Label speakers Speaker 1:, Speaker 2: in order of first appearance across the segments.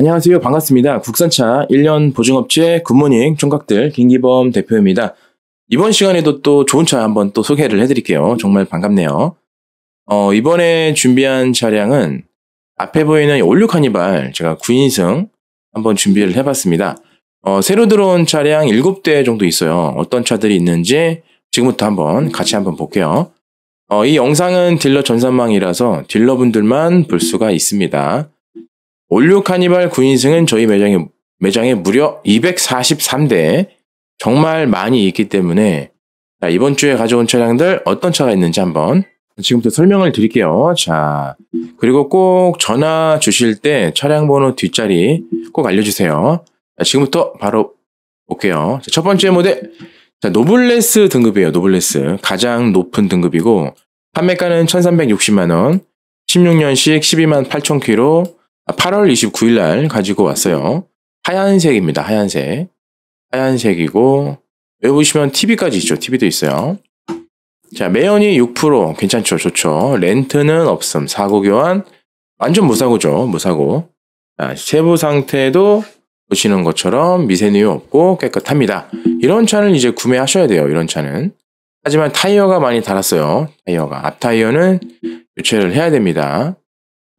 Speaker 1: 안녕하세요. 반갑습니다. 국산차 1년 보증업체 굿모닝 총각들 김기범 대표입니다. 이번 시간에도 또 좋은 차 한번 또 소개를 해드릴게요. 정말 반갑네요. 어, 이번에 준비한 차량은 앞에 보이는 올류 카니발 제가 9인승 한번 준비를 해봤습니다. 어, 새로 들어온 차량 7대 정도 있어요. 어떤 차들이 있는지 지금부터 한번 같이 한번 볼게요. 어, 이 영상은 딜러 전산망이라서 딜러분들만 볼 수가 있습니다. 올류 카니발 9인승은 저희 매장에, 매장에 무려 243대 정말 많이 있기 때문에 자, 이번 주에 가져온 차량들 어떤 차가 있는지 한번 지금부터 설명을 드릴게요. 자, 그리고 꼭 전화 주실 때 차량 번호 뒷자리 꼭 알려주세요. 자, 지금부터 바로 볼게요. 자, 첫 번째 모델. 자, 노블레스 등급이에요. 노블레스. 가장 높은 등급이고, 판매가는 1360만원, 16년식 12만 8천 키로, 8월 29일 날 가지고 왔어요. 하얀색입니다. 하얀색. 하얀색이고 여기 보시면 TV까지 있죠. TV도 있어요. 자, 매연이 6% 괜찮죠. 좋죠. 렌트는 없음. 사고 교환 완전 무사고죠. 무사고. 자, 세부 상태도 보시는 것처럼 미세뉴 없고 깨끗합니다. 이런 차는 이제 구매하셔야 돼요. 이런 차는. 하지만 타이어가 많이 달았어요. 타이어가. 앞 타이어는 교체를 해야 됩니다.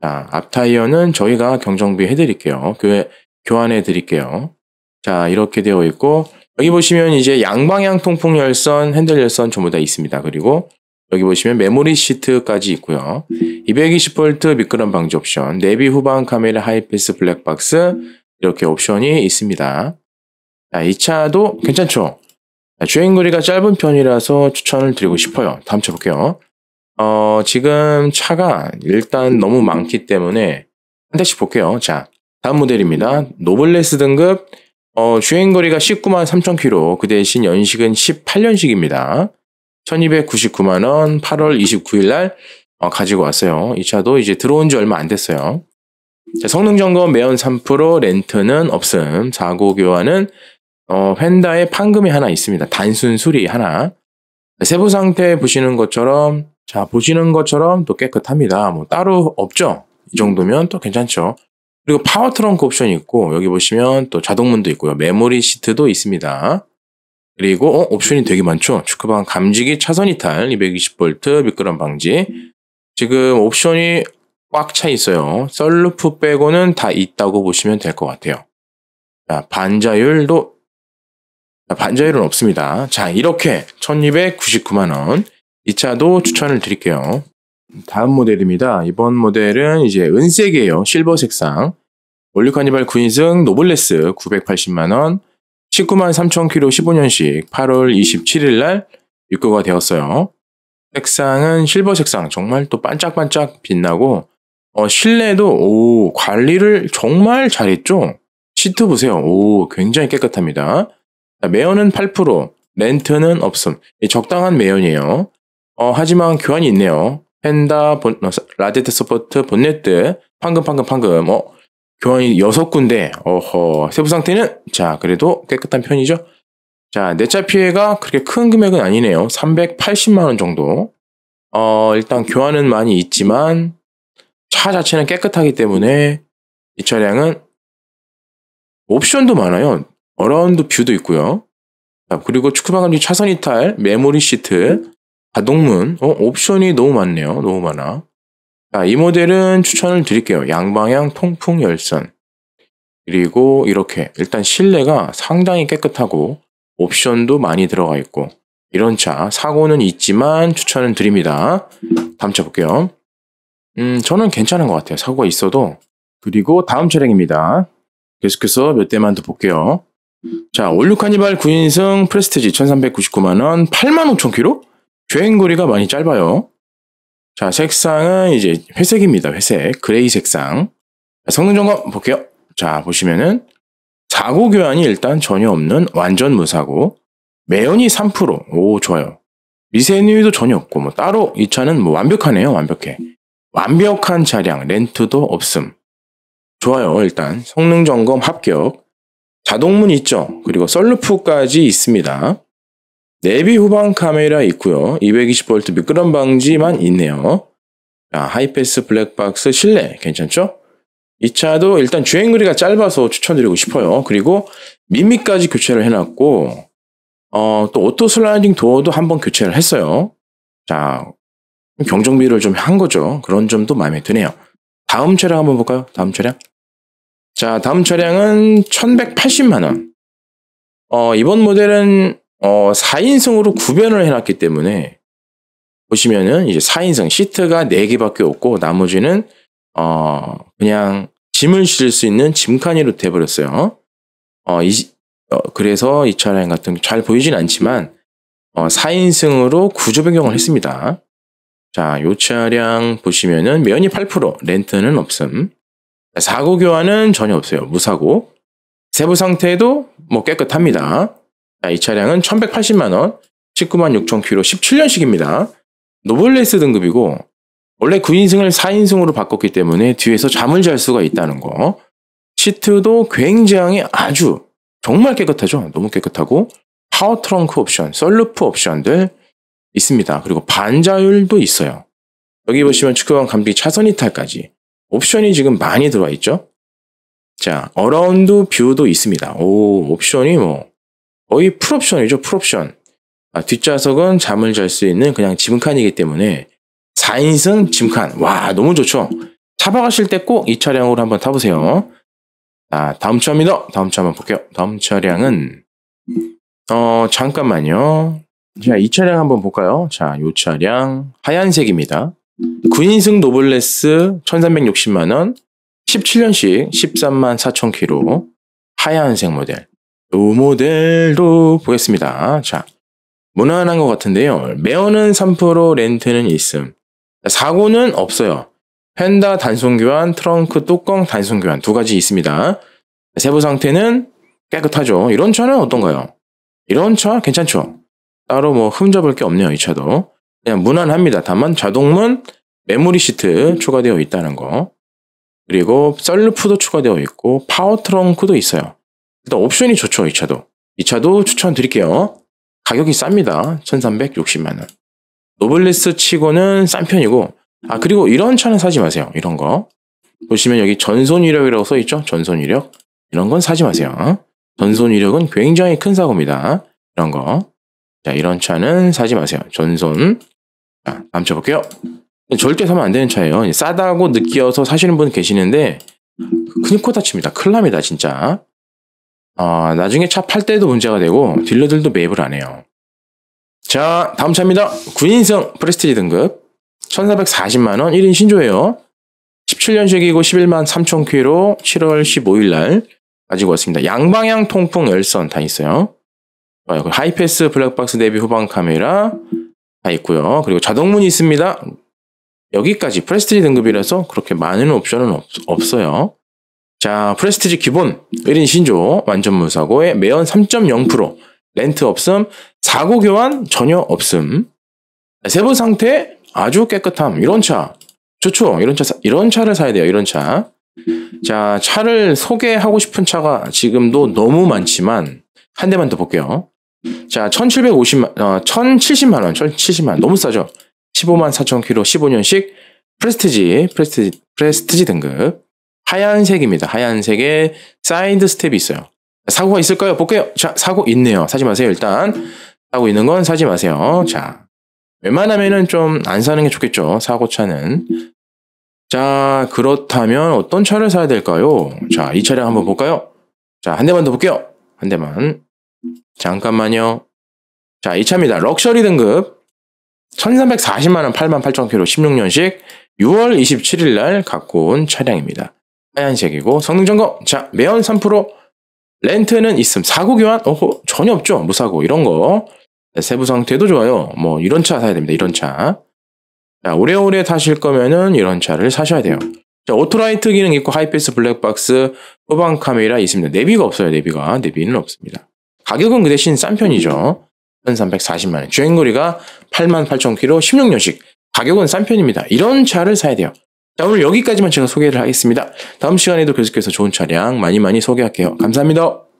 Speaker 1: 자, 앞타이어는 저희가 경정비 해드릴게요. 교회, 교환해 드릴게요. 자, 이렇게 되어 있고, 여기 보시면 이제 양방향 통풍 열선, 핸들 열선 전부 다 있습니다. 그리고 여기 보시면 메모리 시트까지 있고요. 220V 미끄럼 방지 옵션, 내비 후방 카메라 하이패스 블랙박스 이렇게 옵션이 있습니다. 자, 이 차도 괜찮죠? 주행 거리가 짧은 편이라서 추천을 드리고 싶어요. 다음 차 볼게요. 어, 지금 차가 일단 너무 많기 때문에 한 대씩 볼게요. 자, 다음 모델입니다. 노블레스 등급 어, 주행거리가 19만 3천 km, 그 대신 연식은 18년식입니다. 1299만원, 8월 29일날 어, 가지고 왔어요. 이 차도 이제 들어온 지 얼마 안 됐어요. 자, 성능 점검 매연 3%, 렌트는 없음, 사고 교환은 어, 휀다에 판금이 하나 있습니다. 단순 수리 하나. 세부 상태 보시는 것처럼 자 보시는 것처럼 또 깨끗합니다. 뭐 따로 없죠. 이 정도면 또 괜찮죠. 그리고 파워 트렁크 옵션이 있고 여기 보시면 또 자동문도 있고요. 메모리 시트도 있습니다. 그리고 어, 옵션이 되게 많죠. 축구방 감지기 차선 이탈 220V 미끄럼 방지 지금 옵션이 꽉 차 있어요. 썰루프 빼고는 다 있다고 보시면 될 것 같아요. 자, 반자율도 반자율은 없습니다. 자, 이렇게 1299만원. 이 차도 추천을 드릴게요. 다음 모델입니다. 이번 모델은 이제 은색이에요. 실버 색상. 올류카니발 9인승 노블레스 980만원. 19만 3 0 0 0 k m 15년식 8월 27일 날 입고가 되었어요. 색상은 실버 색상. 정말 또 반짝반짝 빛나고, 어, 실내도, 오, 관리를 정말 잘했죠? 시트 보세요. 오, 굉장히 깨끗합니다. 매연은 8%, 렌트는 없음. 적당한 매연이에요. 어, 하지만 교환이 있네요. 펜다, 본, 어, 라데트 서포트, 본네트, 황금황금황금 어, 교환이 6군데. 어허. 세부 상태는? 자, 그래도 깨끗한 편이죠. 자, 내차 피해가 그렇게 큰 금액은 아니네요. 380만원 정도. 어, 일단 교환은 많이 있지만, 차 자체는 깨끗하기 때문에 이 차량은 옵션도 많아요. 어라운드 뷰도 있고요. 그리고 축구방 감지 차선 이탈, 메모리 시트, 가동문, 어, 옵션이 너무 많네요. 너무 많아. 자, 이 모델은 추천을 드릴게요. 양방향 통풍 열선. 그리고 이렇게 일단 실내가 상당히 깨끗하고 옵션도 많이 들어가 있고 이런 차 사고는 있지만 추천은 드립니다. 다음 차 볼게요. 음, 저는 괜찮은 것 같아요. 사고가 있어도. 그리고 다음 차량입니다. 계속해서 몇 대만 더 볼게요. 자, 올류 카니발 9인승 프레스티지 1399만원, 8만5천 키로? 주행거리가 많이 짧아요. 자, 색상은 이제 회색입니다. 회색, 그레이 색상. 성능 점검 볼게요. 자, 보시면은 사고 교환이 일단 전혀 없는 완전 무사고 매연이 3%. 오, 좋아요. 미세뉴유도 전혀 없고 뭐 따로 이 차는 뭐 완벽하네요. 완벽해. 완벽한 차량 렌트도 없음. 좋아요. 일단 성능 점검 합격. 자동문 있죠. 그리고 썰루프까지 있습니다. 내비 후방 카메라 있고요. 220V 미끄럼 방지만 있네요. 자, 하이패스 블랙박스 실내 괜찮죠? 이 차도 일단 주행 거리가 짧아서 추천드리고 싶어요. 그리고 미미까지 교체를 해놨고 어, 또 오토 슬라이딩 도어도 한번 교체를 했어요. 자, 경정비를 좀 한 거죠. 그런 점도 마음에 드네요. 다음 차량 한번 볼까요? 다음 차량. 자, 다음 차량은 1180만원. 어, 이번 모델은 어, 4인승으로 구변을 해놨기 때문에 보시면은 이제 4인승 시트가 4개밖에 없고 나머지는 어, 그냥 짐을 실을 수 있는 짐칸이로 돼버렸어요. 어, 이, 어, 그래서 이 차량 같은 게잘 보이진 않지만 어, 4인승으로 구조 변경을 했습니다. 자, 이 차량 보시면은 면이 8%, 렌트는 없음. 사고 교환은 전혀 없어요. 무사고. 세부 상태도 뭐 깨끗합니다. 이 차량은 1180만원, 19만 6천 킬로 17년식입니다. 노블레스 등급이고 원래 9인승을 4인승으로 바꿨기 때문에 뒤에서 잠을 잘 수가 있다는 거. 시트도 굉장히 아주 정말 깨끗하죠. 너무 깨끗하고 파워 트렁크 옵션, 썰루프 옵션들 있습니다. 그리고 반자율도 있어요. 여기 보시면 축구관 감기 차선 이탈까지 옵션이 지금 많이 들어와 있죠? 자, 어라운드 뷰도 있습니다. 오, 옵션이 뭐 거의 풀옵션이죠, 풀옵션. 아, 뒷좌석은 잠을 잘 수 있는 그냥 짐칸이기 때문에 4인승 짐칸. 와, 너무 좋죠? 타박가실때 꼭 이 차량으로 한번 타보세요. 아, 다음 차입니다. 다음 차 한번 볼게요. 다음 차량은 어, 잠깐만요. 자, 이 차량 한번 볼까요? 자, 이 차량 하얀색입니다. 군인승 노블레스 1360만원, 17년식 13만 4천 키로 하얀색 모델. 이 모델도 보겠습니다. 자, 무난한 것 같은데요. 매어는3% 렌트는 있음. 사고는 없어요. 펜다 단손 교환, 트렁크 뚜껑 단손 교환 두 가지 있습니다. 세부 상태는 깨끗하죠. 이런 차는 어떤가요? 이런 차 괜찮죠? 따로 뭐 흠잡을 게 없네요. 이 차도. 그냥 무난합니다. 다만 자동문 메모리 시트 추가되어 있다는 거. 그리고 셀프도 추가되어 있고 파워 트렁크도 있어요. 일단 옵션이 좋죠, 이 차도. 이 차도 추천드릴게요. 가격이 쌉니다. 1360만 원. 노블레스 치고는 싼 편이고 아 그리고 이런 차는 사지 마세요. 이런 거. 보시면 여기 전손 이력이라고써 있죠? 전손 이력 이런 건 사지 마세요. 전손 이력은 굉장히 큰 사고입니다. 이런 거. 자, 이런 차는 사지 마세요. 전손 자, 아, 다음 쳐 볼게요. 네, 절대 사면 안 되는 차예요. 싸다고 느껴서 사시는 분 계시는데 큰냥코 다칩니다. 클일 납니다, 진짜. 어, 나중에 차 팔 때도 문제가 되고 딜러들도 매입을 안 해요. 자, 다음 차입니다. 구인승 프레스티지 등급 1440만원 1인 신조예요. 17년식이고 11만 3천 퀴로 7월 15일 날 가지고 왔습니다. 양방향 통풍 열선 다 있어요. 하이패스 블랙박스 내비 후방 카메라 다 있고요. 그리고 자동문이 있습니다. 여기까지 프레스티지 등급이라서 그렇게 많은 옵션은 없, 어요 자, 프레스티지 기본 1인 신조 완전 무사고의 매연 3.0% 렌트 없음, 사고 교환 전혀 없음. 세부 상태 아주 깨끗함. 이런 차 좋죠. 이런 차 사, 이런 차를 사야 돼요. 이런 차. 자, 차를 소개하고 싶은 차가 지금도 너무 많지만 한 대만 더 볼게요. 자, 1,750만, 어, 1,070만 원, 1,070만 원. 너무 싸죠? 15만 4천 킬로 15년식 프레스티지, 프레스티지, 프레스티지 등급. 하얀색입니다. 하얀색에 사이드 스텝이 있어요. 사고가 있을까요? 볼게요. 자, 사고 있네요. 사지 마세요, 일단. 사고 있는 건 사지 마세요. 자, 웬만하면은 좀 안 사는 게 좋겠죠. 사고차는. 자, 그렇다면 어떤 차를 사야 될까요? 자, 이 차량 한번 볼까요? 자, 한 대만 더 볼게요. 한 대만. 잠깐만요. 자, 이 차입니다. 럭셔리 등급 1340만원 88,000km 16년식 6월 27일 날 갖고 온 차량입니다. 하얀색이고 성능 점검. 자, 매연 3% 렌트는 있음. 사고 교환? 어, 전혀 없죠. 무사고 이런 거. 네, 세부 상태도 좋아요. 뭐 이런 차 사야 됩니다. 이런 차. 자, 오래오래 타실 거면은 이런 차를 사셔야 돼요. 자, 오토라이트 기능 있고 하이패스 블랙박스 후방 카메라 있습니다. 내비가 없어요. 내비가. 내비는 없습니다. 가격은 그 대신 싼 편이죠. 1,340만 원. 주행거리가 88,000km 16년식. 가격은 싼 편입니다. 이런 차를 사야 돼요. 자, 오늘 여기까지만 제가 소개를 하겠습니다. 다음 시간에도 계속해서 좋은 차량 많이 많이 소개할게요. 감사합니다.